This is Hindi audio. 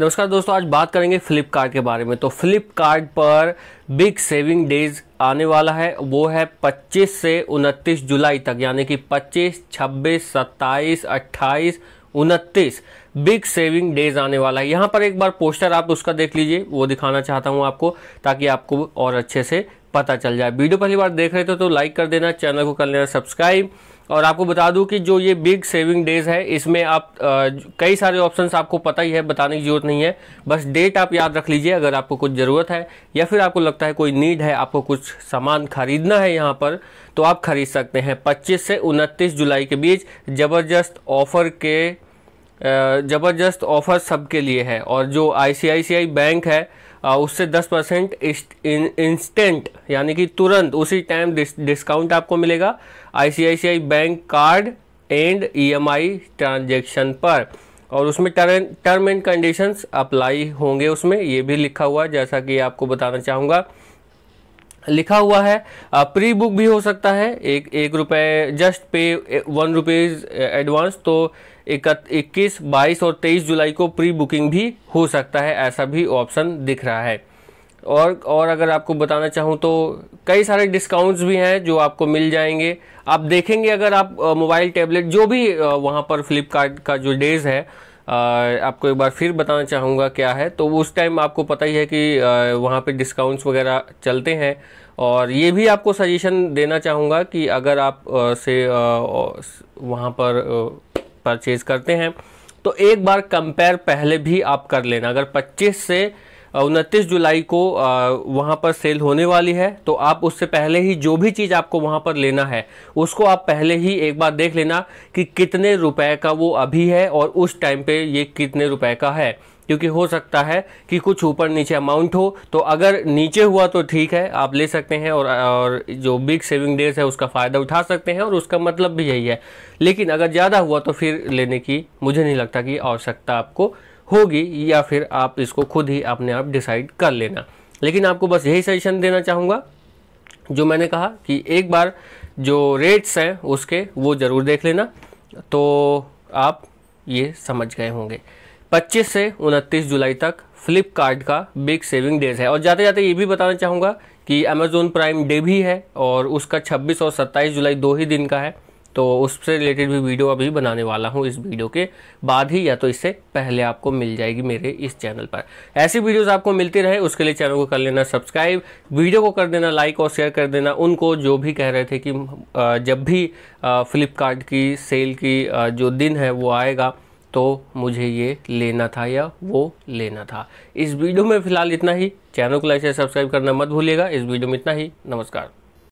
नमस्कार दोस्तों आज बात करेंगे फ्लिपकार्ट के बारे में तो फ्लिपकार्ट पर बिग सेविंग डेज आने वाला है वो है 25 से 29 जुलाई तक यानी कि 25, 26, 27, 28, उनतीस बिग सेविंग डेज आने वाला है यहाँ पर एक बार पोस्टर आप उसका देख लीजिए वो दिखाना चाहता हूँ आपको ताकि आपको और अच्छे से पता चल जाए वीडियो पहली बार देख रहे थे तो लाइक कर देना चैनल को कर लेना सब्सक्राइब और आपको बता दूं कि जो ये बिग सेविंग डेज है इसमें आप कई सारे ऑप्शंस आपको पता ही है बताने की जरूरत नहीं है बस डेट आप याद रख लीजिए अगर आपको कुछ ज़रूरत है या फिर आपको लगता है कोई नीड है आपको कुछ सामान खरीदना है यहाँ पर तो आप खरीद सकते हैं पच्चीस से उनतीस जुलाई के बीच ज़बरदस्त ऑफर के ज़बरदस्त ऑफर सबके लिए है और जो आई बैंक है उससे 10 परसेंट इंस्टेंट यानी कि तुरंत उसी टाइम डिस्काउंट आपको मिलेगा ICICI bank card and EMI transaction पर और उसमें term term and conditions apply होंगे उसमें ये भी लिखा हुआ जैसा कि आपको बताना चाहूँगा लिखा हुआ है प्री बुक भी हो सकता है एक एक रुपये जस्ट पे वन रुपीज़ एडवांस तो इक्कीस बाईस और तेईस जुलाई को प्री बुकिंग भी हो सकता है ऐसा भी ऑप्शन दिख रहा है और और अगर आपको बताना चाहूँ तो कई सारे डिस्काउंट्स भी हैं जो आपको मिल जाएंगे आप देखेंगे अगर आप मोबाइल टैबलेट जो भी वहाँ पर फ्लिपकार्ट का जो डेज है आपको एक बार फिर बताना चाहूँगा क्या है तो उस टाइम आपको पता ही है कि वहाँ पे डिस्काउंट्स वगैरह चलते हैं और ये भी आपको सजेशन देना चाहूँगा कि अगर आप से वहाँ पर परचेज़ करते हैं तो एक बार कंपेयर पहले भी आप कर लेना अगर 25 से उनतीस जुलाई को वहाँ पर सेल होने वाली है तो आप उससे पहले ही जो भी चीज़ आपको वहाँ पर लेना है उसको आप पहले ही एक बार देख लेना कि कितने रुपए का वो अभी है और उस टाइम पे ये कितने रुपए का है क्योंकि हो सकता है कि कुछ ऊपर नीचे अमाउंट हो तो अगर नीचे हुआ तो ठीक है आप ले सकते हैं और और जो बिग सेविंग डेज है उसका फ़ायदा उठा सकते हैं और उसका मतलब भी यही है लेकिन अगर ज़्यादा हुआ तो फिर लेने की मुझे नहीं लगता कि आवश्यकता आपको होगी या फिर आप इसको खुद ही अपने आप डिसाइड कर लेना लेकिन आपको बस यही सजेशन देना चाहूँगा जो मैंने कहा कि एक बार जो रेट्स हैं उसके वो ज़रूर देख लेना तो आप ये समझ गए होंगे 25 से 29 जुलाई तक फ्लिपकार्ट का बिग सेविंग डेज है और जाते जाते ये भी बताना चाहूँगा कि अमेजोन प्राइम डे भी है और उसका 26 और 27 जुलाई दो ही दिन का है तो उससे रिलेटेड भी वीडियो अभी बनाने वाला हूँ इस वीडियो के बाद ही या तो इससे पहले आपको मिल जाएगी मेरे इस चैनल पर ऐसी वीडियोस आपको मिलती रहे उसके लिए चैनल को कर लेना सब्सक्राइब वीडियो को कर देना लाइक और शेयर कर देना उनको जो भी कह रहे थे कि जब भी फ्लिपकार्ट की सेल की जो दिन है वो आएगा तो मुझे ये लेना था या वो लेना था इस वीडियो में फिलहाल इतना ही चैनल को लाइक शेयर सब्सक्राइब करना मत भूलिएगा इस वीडियो में इतना ही नमस्कार